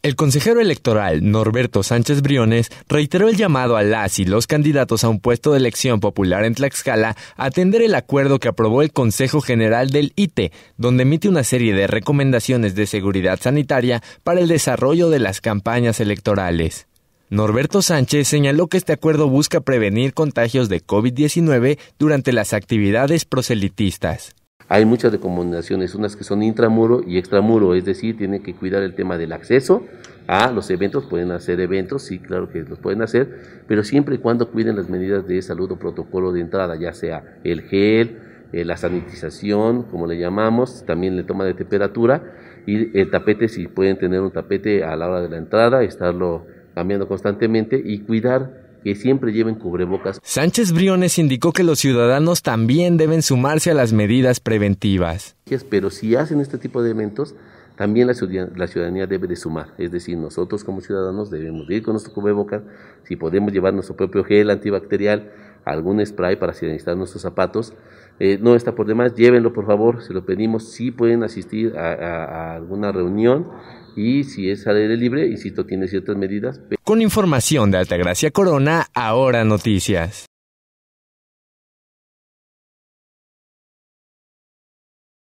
El consejero electoral Norberto Sánchez Briones reiteró el llamado a las y los candidatos a un puesto de elección popular en Tlaxcala a atender el acuerdo que aprobó el Consejo General del ITE, donde emite una serie de recomendaciones de seguridad sanitaria para el desarrollo de las campañas electorales. Norberto Sánchez señaló que este acuerdo busca prevenir contagios de COVID-19 durante las actividades proselitistas. Hay muchas recomendaciones, unas que son intramuro y extramuro, es decir, tienen que cuidar el tema del acceso a los eventos, pueden hacer eventos, sí, claro que los pueden hacer, pero siempre y cuando cuiden las medidas de salud o protocolo de entrada, ya sea el gel, eh, la sanitización, como le llamamos, también la toma de temperatura y el tapete, si pueden tener un tapete a la hora de la entrada, estarlo cambiando constantemente y cuidar que siempre lleven cubrebocas. Sánchez Briones indicó que los ciudadanos también deben sumarse a las medidas preventivas. Pero si hacen este tipo de eventos, también la ciudadanía, debe de sumar, es decir, nosotros como ciudadanos debemos ir con nuestro cubrebocas, si podemos llevar nuestro propio gel antibacterial, algún spray para necesitan nuestros zapatos. Eh, no está por demás, llévenlo por favor, se lo pedimos. Si pueden asistir a, a alguna reunión y si es al aire libre, insisto, tiene ciertas medidas. Con información de Altagracia Corona, ahora noticias.